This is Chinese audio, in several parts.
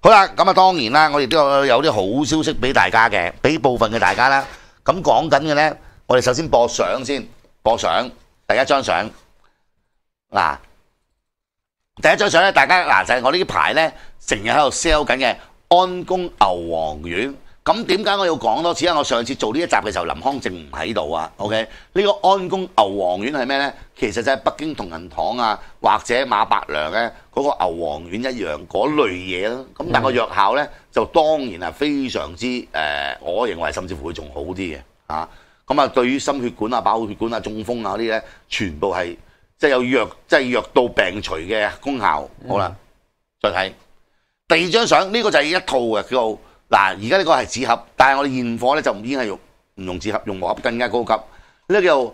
好啦，咁啊，當然啦，我哋都有啲好消息俾大家嘅，俾部分嘅大家啦。咁講緊嘅咧，我哋首先播相先，播相第一張相嗱，第一張相咧，大家嗱就係我呢排咧，成日喺度 sell 緊嘅安宮牛黃丸。咁點解我要講多？次啊？我上次做呢一集嘅時候，林康正唔喺度啊。OK，呢個安宮牛黃丸係咩咧？其實就係北京同仁堂啊，或者馬白良咧嗰個牛黃丸一樣嗰類嘢咯。咁但個藥效咧就當然係非常之誒，我認為甚至乎會仲好啲嘅啊。咁啊，對於心血管啊、爆血管啊、中風啊嗰啲咧，全部係即係有藥，即係藥到病除嘅功效。好啦，再睇第二張相，呢個就係一套嘅叫。嗱，而家呢個係紙盒，但係我哋現貨咧就已經係用唔用紙盒，用木盒更加高級。呢個叫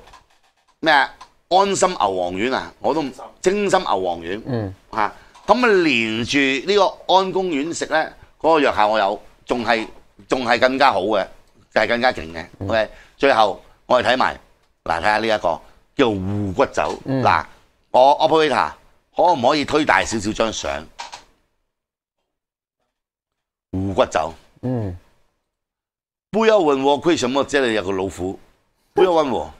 咩？安心牛黃丸啊，我都唔精心牛黃丸嚇。咁啊，連住呢個安宮丸食咧，嗰個藥效我有，仲係仲係更加好嘅，就係更加勁嘅。OK，最後我哋睇埋嗱，睇下呢一個叫護骨酒。嗱，我我 a 你睇下，可唔可以推大少少張相？护骨酒。嗯，不要温和，亏什么即系有个老虎，不要温和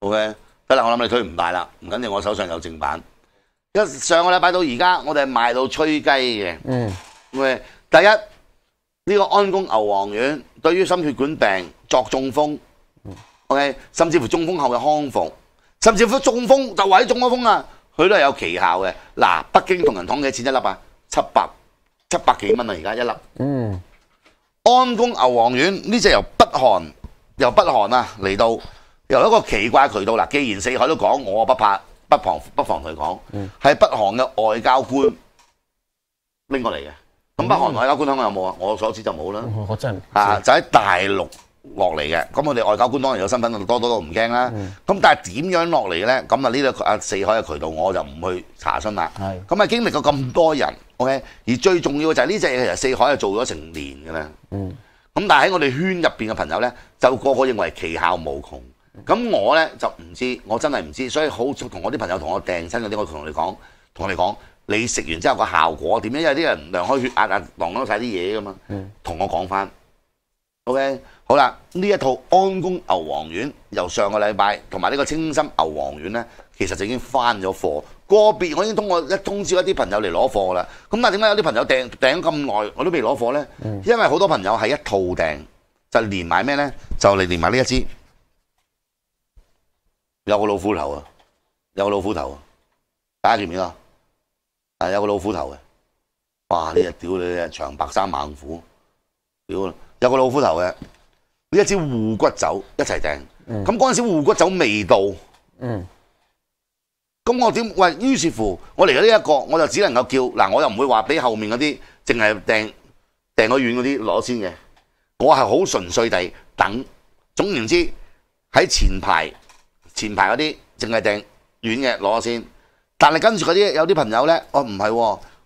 ，OK 得啦，我谂你推唔大啦，唔紧要，我手上有正版。一上个礼拜到而家，我哋卖到吹鸡嘅，嗯，喂，第一呢个安宫牛黄丸对于心血管病作中风，OK，甚至乎中风后嘅康复，甚至乎中风就为咗中风啊，佢都有奇效嘅。嗱，北京同仁堂几钱一粒啊？七百七百几蚊啊，而家一粒，嗯。安宫牛黄丸呢只由北韩由北韩啊嚟到，由一个奇怪渠道啦。既然四海都讲，我不怕，不妨不妨佢讲，系北韩嘅外交官拎过嚟嘅。咁北韩外交官香港有冇啊？我所知就冇啦。我真啊，就喺大陆落嚟嘅。咁我哋外交官当然有身份，多多都唔惊啦。咁但系点样落嚟咧？咁啊呢个啊四海嘅渠道，我就唔去查询啦。系咁啊，经历过咁多人。而最重要嘅就係呢隻嘢其實四海啊做咗成年嘅啦，嗯，咁但係喺我哋圈入邊嘅朋友咧，就個個認為奇效無窮，咁我咧就唔知，我真係唔知，所以好同我啲朋友同我訂親嗰啲，我同你哋講，同你哋講，你食完之後個效果點樣？因為啲人量開血壓啊，量多晒啲嘢噶嘛，同我講翻，OK，好啦，呢一套安宮牛黃丸由上個禮拜同埋呢個清心牛黃丸咧。其實就已經翻咗貨，個別我已經通過一通知一啲朋友嚟攞貨啦。咁但係點解有啲朋友訂訂咁耐我都未攞貨咧？因為好多朋友係一套訂，就連埋咩咧？就嚟連埋呢一支，有個老虎頭啊，有個老虎頭啊，大家見唔見啊？有個老虎頭嘅，哇！呢只屌你啊長白山猛虎，屌！有個老虎頭嘅，呢一支護骨酒一齊訂。咁嗰陣時護骨酒未到。咁我点喂？于是乎，我嚟咗呢一个，我就只能够叫嗱，我又唔会话俾后面嗰啲净系订订咗软嗰啲攞先嘅。我系好纯粹地等。总言之，喺前排前排嗰啲净系订遠嘅攞先。但系跟住嗰啲有啲朋友咧，我唔系，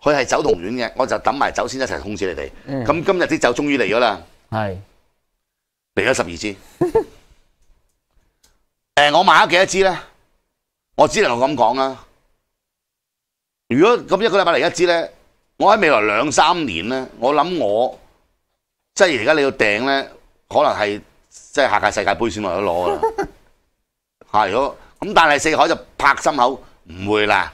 佢系走同遠嘅，我就等埋走先一齐通知你哋。咁今日啲酒终于嚟咗啦，系嚟咗十二支。诶，我买咗几多支咧？我只能咁講啊！如果咁一個禮拜嚟一支咧，我喺未來兩三年咧，我諗我即係而家你要訂咧，可能係即係下屆世界盃先落得攞噶啦嚇！咯，咁，但係四海就拍心口唔會啦，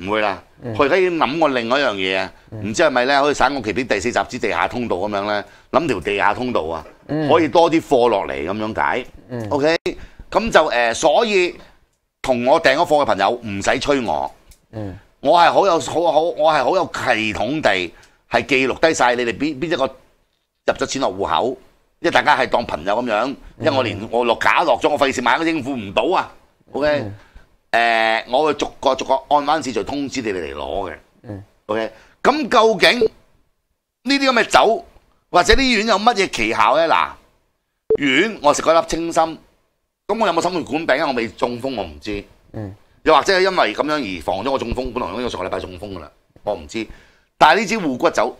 唔會啦。佢而家要諗過另外一樣嘢啊，唔知係咪咧可以省我奇啲第四集之地下通道咁樣咧，諗條地下通道啊，可以多啲貨落嚟咁樣解。OK，咁就誒，所以。同我订咗货嘅朋友唔使催我，嗯，我系好有好好，我系好有系统地系记录低晒你哋边边一个入咗钱落户口，因为大家系当朋友咁样，因为我连我落假落咗，我费事买都应付唔到啊。OK，诶，我会逐个逐个按翻次序通知你哋嚟攞嘅。OK，咁究竟呢啲咁嘅酒或者啲丸有乜嘢奇效咧？嗱，丸我食嗰粒清心。咁我有冇心血管病？我未中風，我唔知。嗯，又或者係因為咁樣而防咗我中風。本來應呢上個禮拜中風噶啦，我唔知。但係呢支護骨酒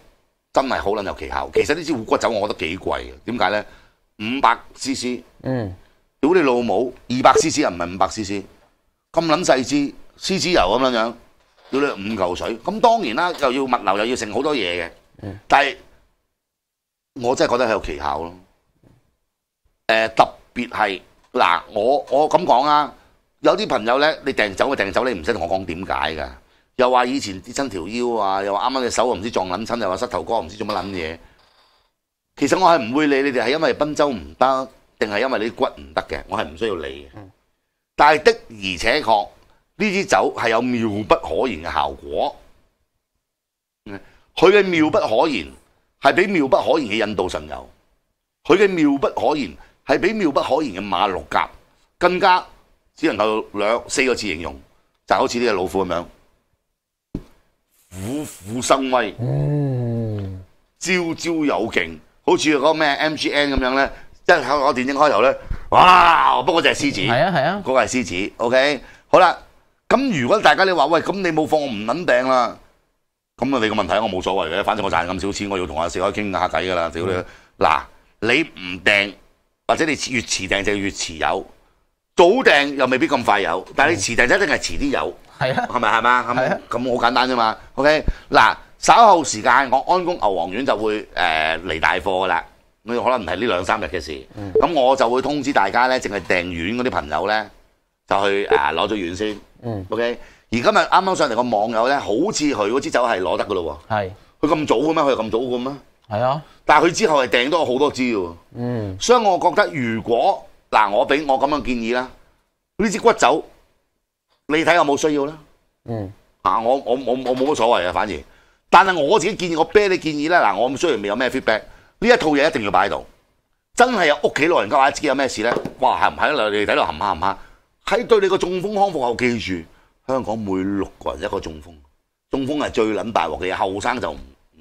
真係好撚有奇效。其實呢支護骨酒我覺得幾貴嘅。點解咧？五百 CC，嗯，如果你老母二百 CC 又唔係五百 CC，咁撚細支獅子油咁樣樣，屌你五嚿水。咁當然啦，又要物流又要剩好多嘢嘅。嗯，但係我真係覺得係有奇效咯。誒，特別係。嗱，我我咁講啊，有啲朋友咧，你訂酒嘅訂酒，你唔識同我講點解㗎？又話以前跌親條腰啊，又話啱啱隻手唔知撞撚親，又話膝頭哥唔知做乜撚嘢。其實我係唔會理你哋，係因為賓州唔得，定係因為你啲骨唔得嘅，我係唔需要理。但係的而且確，呢支酒係有妙不可言嘅效果。佢嘅妙不可言係比妙不可言嘅印度神油，佢嘅妙不可言。系比妙不可言嘅马六甲更加只能够两四个字形容，就好似呢只老虎咁样，虎虎生威，招招有劲，好似嗰个咩 MGN 咁样咧，一喺我电影开头咧，哇！不过只系狮子，系啊系啊，嗰个系狮子。OK，好啦，咁如果大家你话喂，咁你冇放我唔撚订啦，咁啊你個問題我冇所谓嘅，反正我赚咁少钱，我要同阿四海倾下偈噶啦，屌你，嗱你唔订。或者你越遲訂就越遲有，早訂又未必咁快有，但系你遲訂一定係遲啲有，系啊，系咪系嘛，咁好簡單啫嘛，OK 嗱，稍後時間我安宮牛黃丸就會誒嚟大貨噶啦，佢可能唔係呢兩三日嘅事，咁我就會通知大家咧，淨係訂丸嗰啲朋友咧就去誒攞咗丸先，OK，而今日啱啱上嚟個網友咧，好似佢嗰支酒係攞得噶咯喎，佢咁早嘅咩？佢咁早嘅咩？系啊，但系佢之後係掟多好多支喎，嗯，所以我覺得如果嗱，我俾我咁樣建議啦，呢支骨酒你睇下有冇需要啦，嗯，啊，我我我我冇乜所謂啊，反而，但係我自己建議，我啤你建議咧，嗱，我雖然未有咩 feedback，呢一套嘢一定要擺喺度，真係有屋企老人家自己有咩事咧，哇，係唔係你睇到含下唔下。喺對你個中風康復後記住，香港每六個人一個中風，中風係最撚大鑊嘅嘢，後生就唔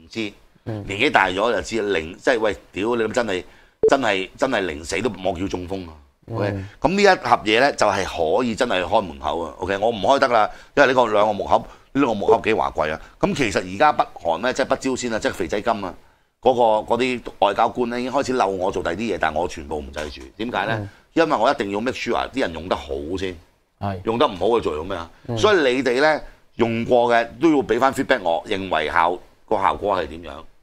知。年纪大咗就知零即系喂屌你谂真系真系真系零死都莫叫中风啊！k 咁呢一盒嘢咧就系可以真系开门口啊！OK，我唔开得啦，因为呢个两个木盒呢个木盒几华贵啊！咁其实而家北韩咧即系北朝鮮啊，即系肥仔金啊，嗰个嗰啲外交官咧已经开始漏我做第啲嘢，但系我全部唔制住，点解咧？因为我一定要 make sure 啲人用得好先，系用得唔好佢做咗咩啊？所以你哋咧用过嘅都要俾翻 feedback 我，认为效个效果系点样？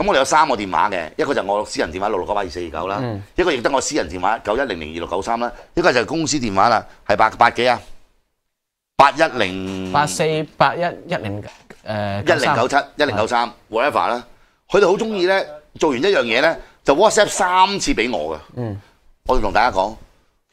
咁我哋有三個電話嘅，一個就我私人電話六六九八二四二九啦，一個亦得我私人電話九一零零二六九三啦，一個就公司電話啦，係八八幾啊？八一零八四八一一零誒一零九七一零九三 w h a t e v e r 啦。佢哋好中意咧，做完一樣嘢咧，就 WhatsApp 三次俾我嘅。嗯，我哋同大家講，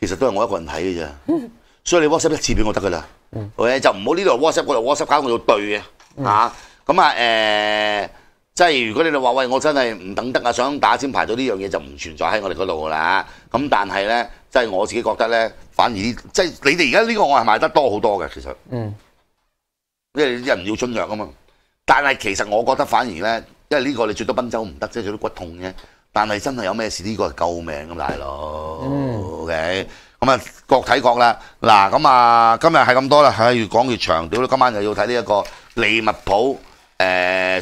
其實都係我一個人睇嘅啫。所以你 WhatsApp 一次俾我得噶啦。嗯，就唔好呢度 WhatsApp 嗰度 WhatsApp，搞我要對嘅。嗯，嚇咁啊誒。即係如果你哋話喂，我真係唔等得啊，想打先排到呢樣嘢就唔存在喺我哋嗰度㗎啦。咁但係咧，即係我自己覺得咧，反而即係你哋而家呢個我係賣得多好多嘅其實。嗯。因為啲人要春藥啊嘛。但係其實我覺得反而咧，因為呢個你最多奔州唔得，即係最多骨痛啫。但係真係有咩事呢個係救命咁大佬。嗯。O K。咁啊，各睇各啦。嗱，咁啊，今日係咁多啦。唉，越講越長，屌！今晚又要睇呢一個利物浦誒。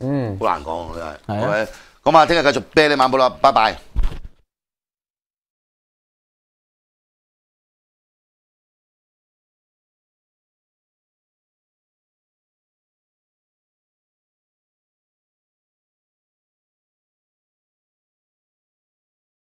嗯，好難講，真係。係啊，咁啊，聽日繼續啤你晚報啦，拜拜。